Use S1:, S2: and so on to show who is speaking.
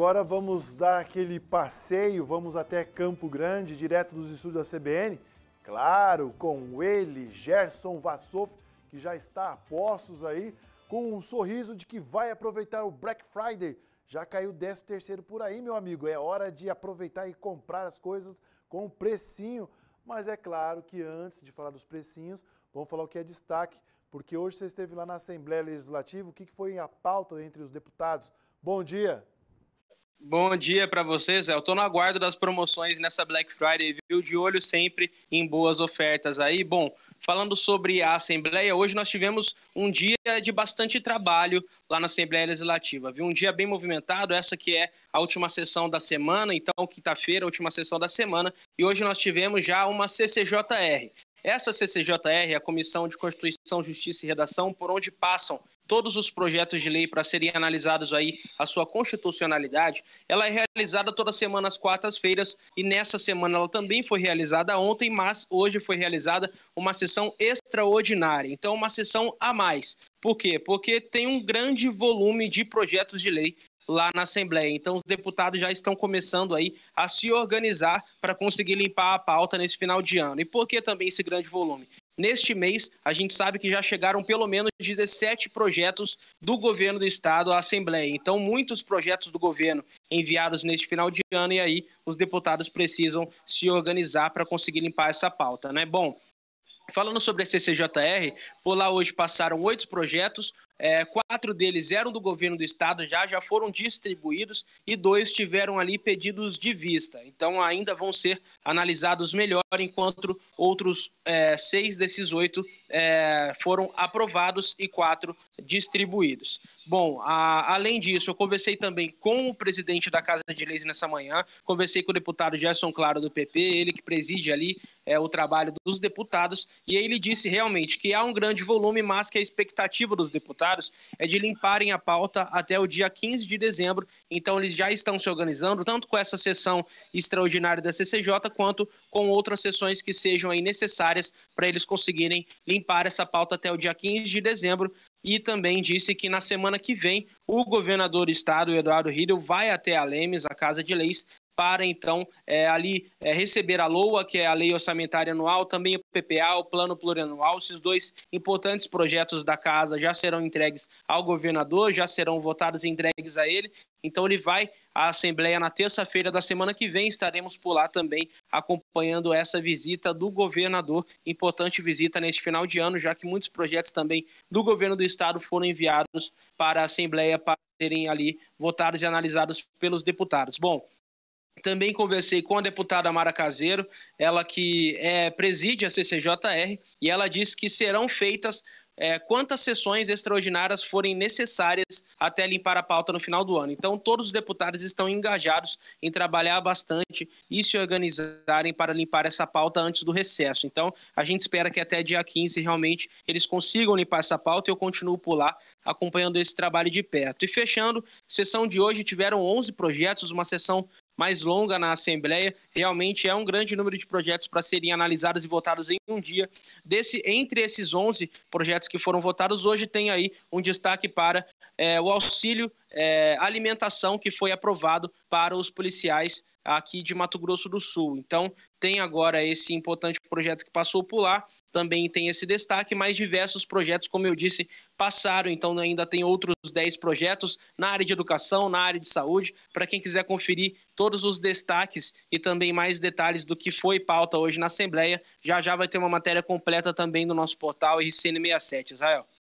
S1: Agora vamos dar aquele passeio, vamos até Campo Grande, direto dos estúdios da CBN. Claro, com ele, Gerson Vassoff, que já está a postos aí, com um sorriso de que vai aproveitar o Black Friday. Já caiu 13 terceiro por aí, meu amigo. É hora de aproveitar e comprar as coisas com precinho. Mas é claro que antes de falar dos precinhos, vamos falar o que é destaque, porque hoje você esteve lá na Assembleia Legislativa. O que foi a pauta entre os deputados? Bom dia!
S2: Bom dia para vocês. Eu tô no aguardo das promoções nessa Black Friday, viu? De olho sempre em boas ofertas aí. Bom, falando sobre a Assembleia, hoje nós tivemos um dia de bastante trabalho lá na Assembleia Legislativa, viu? Um dia bem movimentado, essa que é a última sessão da semana, então quinta-feira, última sessão da semana, e hoje nós tivemos já uma CCJR, essa CCJR a Comissão de Constituição, Justiça e Redação, por onde passam todos os projetos de lei para serem analisados aí a sua constitucionalidade, ela é realizada toda semana às quartas-feiras e nessa semana ela também foi realizada ontem, mas hoje foi realizada uma sessão extraordinária, então uma sessão a mais. Por quê? Porque tem um grande volume de projetos de lei lá na Assembleia. Então, os deputados já estão começando aí a se organizar para conseguir limpar a pauta nesse final de ano. E por que também esse grande volume? Neste mês, a gente sabe que já chegaram pelo menos 17 projetos do governo do estado à Assembleia. Então, muitos projetos do governo enviados neste final de ano, e aí os deputados precisam se organizar para conseguir limpar essa pauta, né? Bom. Falando sobre a CCJR, por lá hoje passaram oito projetos, é, quatro deles eram do governo do estado já, já foram distribuídos e dois tiveram ali pedidos de vista. Então ainda vão ser analisados melhor, enquanto outros é, seis desses oito é, foram aprovados e quatro distribuídos. Bom, a, além disso, eu conversei também com o presidente da Casa de Leis nessa manhã, conversei com o deputado Gerson Claro do PP, ele que preside ali é, o trabalho dos deputados, e ele disse realmente que há um grande volume, mas que a expectativa dos deputados é de limparem a pauta até o dia 15 de dezembro. Então, eles já estão se organizando, tanto com essa sessão extraordinária da CCJ, quanto com outras sessões que sejam aí necessárias para eles conseguirem limpar essa pauta até o dia 15 de dezembro. E também disse que na semana que vem o governador do estado, Eduardo Riedel, vai até a Lemes, a Casa de Leis, para então é, ali é, receber a LOA, que é a Lei Orçamentária Anual, também o PPA, o Plano Plurianual. Esses dois importantes projetos da casa já serão entregues ao governador, já serão votados e entregues a ele. Então ele vai à Assembleia na terça-feira da semana que vem. Estaremos por lá também acompanhando essa visita do governador. Importante visita neste final de ano, já que muitos projetos também do governo do estado foram enviados para a Assembleia para serem ali votados e analisados pelos deputados. Bom, também conversei com a deputada Mara Caseiro, ela que é, preside a CCJR, e ela disse que serão feitas é, quantas sessões extraordinárias forem necessárias até limpar a pauta no final do ano. Então, todos os deputados estão engajados em trabalhar bastante e se organizarem para limpar essa pauta antes do recesso. Então, a gente espera que até dia 15 realmente eles consigam limpar essa pauta e eu continuo por lá acompanhando esse trabalho de perto. E fechando, sessão de hoje tiveram 11 projetos, uma sessão mais longa na Assembleia. Realmente é um grande número de projetos para serem analisados e votados em um dia. Desse, entre esses 11 projetos que foram votados hoje, tem aí um destaque para é, o auxílio é, alimentação que foi aprovado para os policiais aqui de Mato Grosso do Sul. Então, tem agora esse importante projeto que passou por lá também tem esse destaque, mas diversos projetos, como eu disse, passaram, então ainda tem outros 10 projetos na área de educação, na área de saúde, para quem quiser conferir todos os destaques e também mais detalhes do que foi pauta hoje na Assembleia, já já vai ter uma matéria completa também no nosso portal RCN67, Israel.